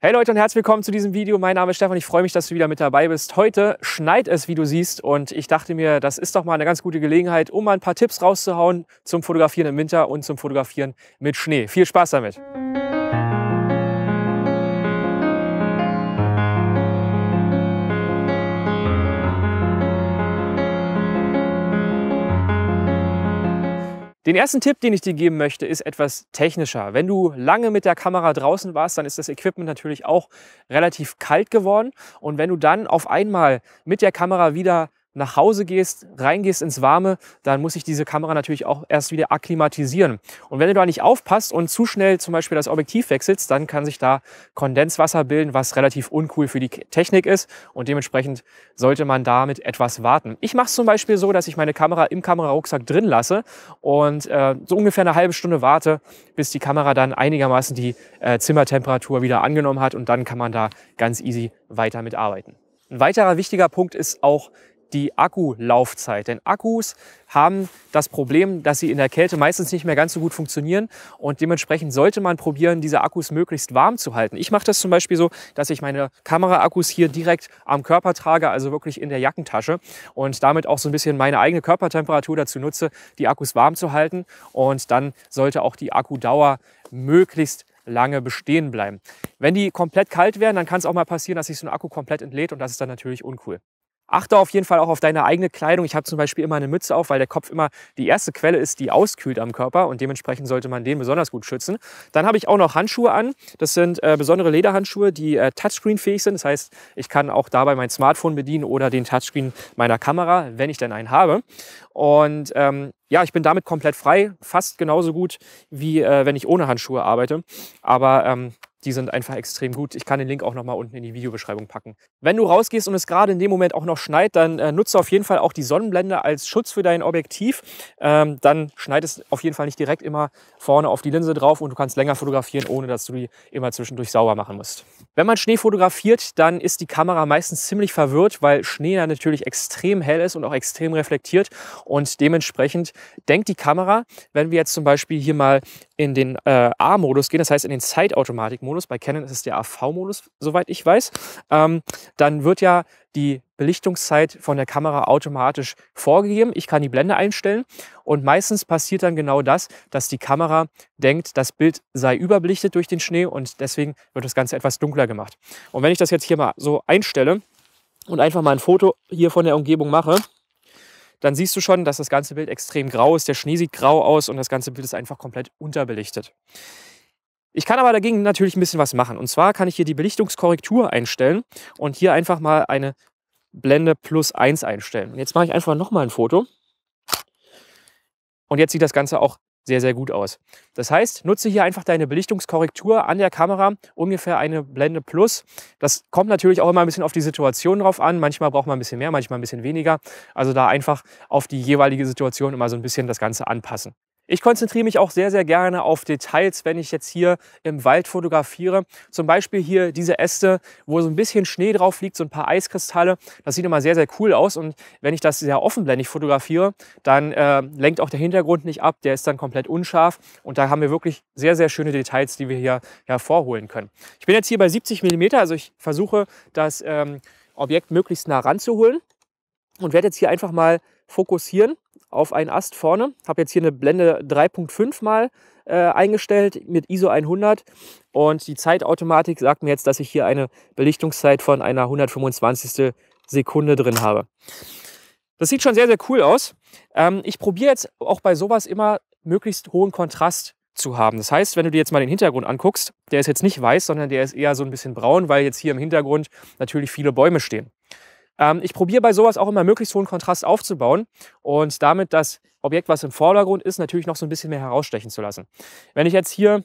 Hey Leute und herzlich willkommen zu diesem Video. Mein Name ist Stefan. Ich freue mich, dass du wieder mit dabei bist. Heute schneit es, wie du siehst. Und ich dachte mir, das ist doch mal eine ganz gute Gelegenheit, um mal ein paar Tipps rauszuhauen zum Fotografieren im Winter und zum Fotografieren mit Schnee. Viel Spaß damit. Den ersten Tipp, den ich dir geben möchte, ist etwas technischer. Wenn du lange mit der Kamera draußen warst, dann ist das Equipment natürlich auch relativ kalt geworden. Und wenn du dann auf einmal mit der Kamera wieder nach Hause gehst, reingehst ins Warme, dann muss ich diese Kamera natürlich auch erst wieder akklimatisieren. Und wenn du da nicht aufpasst und zu schnell zum Beispiel das Objektiv wechselst, dann kann sich da Kondenswasser bilden, was relativ uncool für die Technik ist. Und dementsprechend sollte man damit etwas warten. Ich mache es zum Beispiel so, dass ich meine Kamera im Kamerarucksack drin lasse und äh, so ungefähr eine halbe Stunde warte, bis die Kamera dann einigermaßen die äh, Zimmertemperatur wieder angenommen hat. Und dann kann man da ganz easy weiter mitarbeiten. Ein weiterer wichtiger Punkt ist auch die Akkulaufzeit. Denn Akkus haben das Problem, dass sie in der Kälte meistens nicht mehr ganz so gut funktionieren und dementsprechend sollte man probieren, diese Akkus möglichst warm zu halten. Ich mache das zum Beispiel so, dass ich meine Kameraakkus hier direkt am Körper trage, also wirklich in der Jackentasche und damit auch so ein bisschen meine eigene Körpertemperatur dazu nutze, die Akkus warm zu halten und dann sollte auch die Akkudauer möglichst lange bestehen bleiben. Wenn die komplett kalt werden, dann kann es auch mal passieren, dass sich so ein Akku komplett entlädt und das ist dann natürlich uncool. Achte auf jeden Fall auch auf deine eigene Kleidung. Ich habe zum Beispiel immer eine Mütze auf, weil der Kopf immer die erste Quelle ist, die auskühlt am Körper und dementsprechend sollte man den besonders gut schützen. Dann habe ich auch noch Handschuhe an. Das sind äh, besondere Lederhandschuhe, die äh, touchscreenfähig sind. Das heißt, ich kann auch dabei mein Smartphone bedienen oder den Touchscreen meiner Kamera, wenn ich denn einen habe. Und ähm, ja, ich bin damit komplett frei, fast genauso gut wie äh, wenn ich ohne Handschuhe arbeite. Aber ähm, die sind einfach extrem gut. Ich kann den Link auch nochmal unten in die Videobeschreibung packen. Wenn du rausgehst und es gerade in dem Moment auch noch schneit, dann äh, nutze auf jeden Fall auch die Sonnenblende als Schutz für dein Objektiv. Ähm, dann schneit es auf jeden Fall nicht direkt immer vorne auf die Linse drauf und du kannst länger fotografieren, ohne dass du die immer zwischendurch sauber machen musst. Wenn man Schnee fotografiert, dann ist die Kamera meistens ziemlich verwirrt, weil Schnee dann natürlich extrem hell ist und auch extrem reflektiert und dementsprechend denkt die Kamera, wenn wir jetzt zum Beispiel hier mal in den äh, A-Modus gehen, das heißt in den Zeitautomatik-Modus, Modus, bei Canon ist es der AV-Modus, soweit ich weiß, ähm, dann wird ja die Belichtungszeit von der Kamera automatisch vorgegeben. Ich kann die Blende einstellen und meistens passiert dann genau das, dass die Kamera denkt, das Bild sei überbelichtet durch den Schnee und deswegen wird das Ganze etwas dunkler gemacht. Und wenn ich das jetzt hier mal so einstelle und einfach mal ein Foto hier von der Umgebung mache, dann siehst du schon, dass das ganze Bild extrem grau ist. Der Schnee sieht grau aus und das ganze Bild ist einfach komplett unterbelichtet. Ich kann aber dagegen natürlich ein bisschen was machen. Und zwar kann ich hier die Belichtungskorrektur einstellen und hier einfach mal eine Blende plus 1 einstellen. Und jetzt mache ich einfach nochmal ein Foto. Und jetzt sieht das Ganze auch sehr, sehr gut aus. Das heißt, nutze hier einfach deine Belichtungskorrektur an der Kamera, ungefähr eine Blende plus. Das kommt natürlich auch immer ein bisschen auf die Situation drauf an. Manchmal braucht man ein bisschen mehr, manchmal ein bisschen weniger. Also da einfach auf die jeweilige Situation immer so ein bisschen das Ganze anpassen. Ich konzentriere mich auch sehr, sehr gerne auf Details, wenn ich jetzt hier im Wald fotografiere. Zum Beispiel hier diese Äste, wo so ein bisschen Schnee drauf liegt, so ein paar Eiskristalle. Das sieht immer sehr, sehr cool aus. Und wenn ich das sehr offenblendig fotografiere, dann äh, lenkt auch der Hintergrund nicht ab. Der ist dann komplett unscharf. Und da haben wir wirklich sehr, sehr schöne Details, die wir hier hervorholen können. Ich bin jetzt hier bei 70 mm, also ich versuche, das ähm, Objekt möglichst nah ranzuholen und werde jetzt hier einfach mal fokussieren auf einen Ast vorne. Habe jetzt hier eine Blende 3.5 mal äh, eingestellt mit ISO 100 und die Zeitautomatik sagt mir jetzt, dass ich hier eine Belichtungszeit von einer 125. Sekunde drin habe. Das sieht schon sehr, sehr cool aus. Ähm, ich probiere jetzt auch bei sowas immer möglichst hohen Kontrast zu haben. Das heißt, wenn du dir jetzt mal den Hintergrund anguckst, der ist jetzt nicht weiß, sondern der ist eher so ein bisschen braun, weil jetzt hier im Hintergrund natürlich viele Bäume stehen. Ähm, ich probiere bei sowas auch immer möglichst hohen Kontrast aufzubauen und damit das Objekt, was im Vordergrund ist, natürlich noch so ein bisschen mehr herausstechen zu lassen. Wenn ich jetzt hier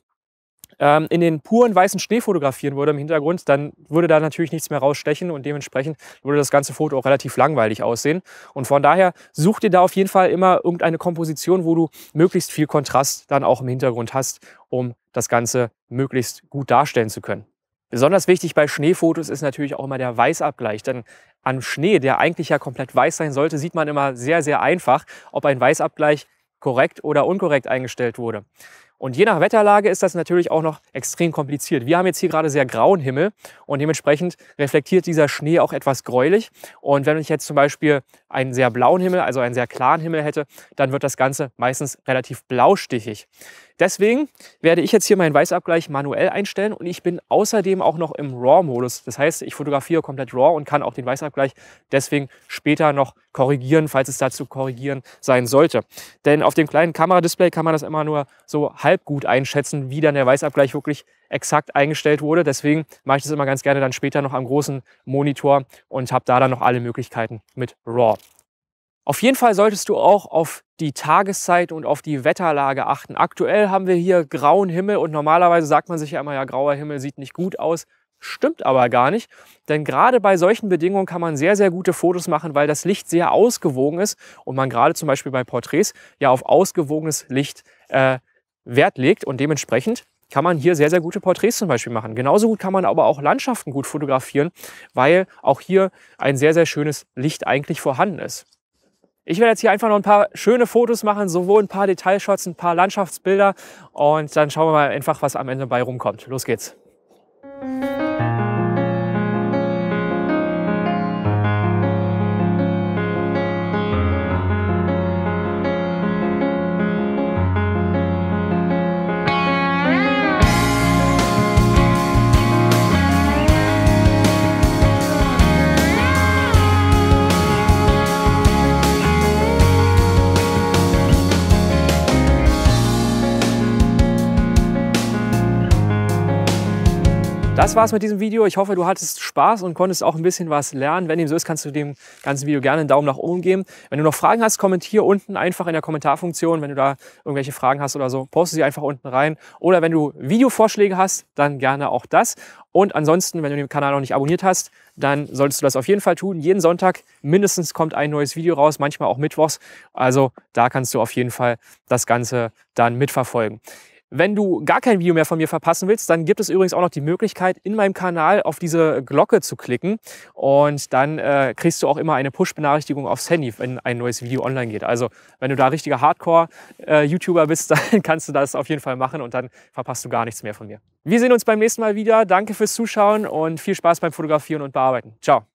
ähm, in den puren weißen Schnee fotografieren würde im Hintergrund, dann würde da natürlich nichts mehr rausstechen und dementsprechend würde das ganze Foto auch relativ langweilig aussehen. Und von daher such dir da auf jeden Fall immer irgendeine Komposition, wo du möglichst viel Kontrast dann auch im Hintergrund hast, um das Ganze möglichst gut darstellen zu können. Besonders wichtig bei Schneefotos ist natürlich auch immer der Weißabgleich, denn am Schnee, der eigentlich ja komplett weiß sein sollte, sieht man immer sehr, sehr einfach, ob ein Weißabgleich korrekt oder unkorrekt eingestellt wurde. Und je nach Wetterlage ist das natürlich auch noch extrem kompliziert. Wir haben jetzt hier gerade sehr grauen Himmel und dementsprechend reflektiert dieser Schnee auch etwas gräulich. Und wenn ich jetzt zum Beispiel einen sehr blauen Himmel, also einen sehr klaren Himmel hätte, dann wird das Ganze meistens relativ blaustichig. Deswegen werde ich jetzt hier meinen Weißabgleich manuell einstellen und ich bin außerdem auch noch im RAW-Modus. Das heißt, ich fotografiere komplett RAW und kann auch den Weißabgleich deswegen später noch korrigieren, falls es dazu korrigieren sein sollte. Denn auf dem kleinen Kameradisplay kann man das immer nur so halb gut einschätzen, wie dann der Weißabgleich wirklich exakt eingestellt wurde. Deswegen mache ich das immer ganz gerne dann später noch am großen Monitor und habe da dann noch alle Möglichkeiten mit RAW. Auf jeden Fall solltest du auch auf die Tageszeit und auf die Wetterlage achten. Aktuell haben wir hier grauen Himmel und normalerweise sagt man sich ja immer, ja, grauer Himmel sieht nicht gut aus. Stimmt aber gar nicht, denn gerade bei solchen Bedingungen kann man sehr, sehr gute Fotos machen, weil das Licht sehr ausgewogen ist und man gerade zum Beispiel bei Porträts ja auf ausgewogenes Licht äh, Wert legt und dementsprechend kann man hier sehr, sehr gute Porträts zum Beispiel machen. Genauso gut kann man aber auch Landschaften gut fotografieren, weil auch hier ein sehr, sehr schönes Licht eigentlich vorhanden ist. Ich werde jetzt hier einfach noch ein paar schöne Fotos machen, sowohl ein paar Detailshots, ein paar Landschaftsbilder und dann schauen wir mal einfach, was am Ende bei rumkommt. Los geht's. Das war's mit diesem Video. Ich hoffe, du hattest Spaß und konntest auch ein bisschen was lernen. Wenn dem so ist, kannst du dem ganzen Video gerne einen Daumen nach oben geben. Wenn du noch Fragen hast, kommentiere unten einfach in der Kommentarfunktion. Wenn du da irgendwelche Fragen hast oder so, poste sie einfach unten rein. Oder wenn du Videovorschläge hast, dann gerne auch das. Und ansonsten, wenn du den Kanal noch nicht abonniert hast, dann solltest du das auf jeden Fall tun. Jeden Sonntag mindestens kommt ein neues Video raus, manchmal auch mittwochs. Also da kannst du auf jeden Fall das Ganze dann mitverfolgen. Wenn du gar kein Video mehr von mir verpassen willst, dann gibt es übrigens auch noch die Möglichkeit, in meinem Kanal auf diese Glocke zu klicken und dann äh, kriegst du auch immer eine Push-Benachrichtigung aufs Handy, wenn ein neues Video online geht. Also wenn du da richtiger Hardcore-YouTuber äh, bist, dann kannst du das auf jeden Fall machen und dann verpasst du gar nichts mehr von mir. Wir sehen uns beim nächsten Mal wieder. Danke fürs Zuschauen und viel Spaß beim Fotografieren und Bearbeiten. Ciao.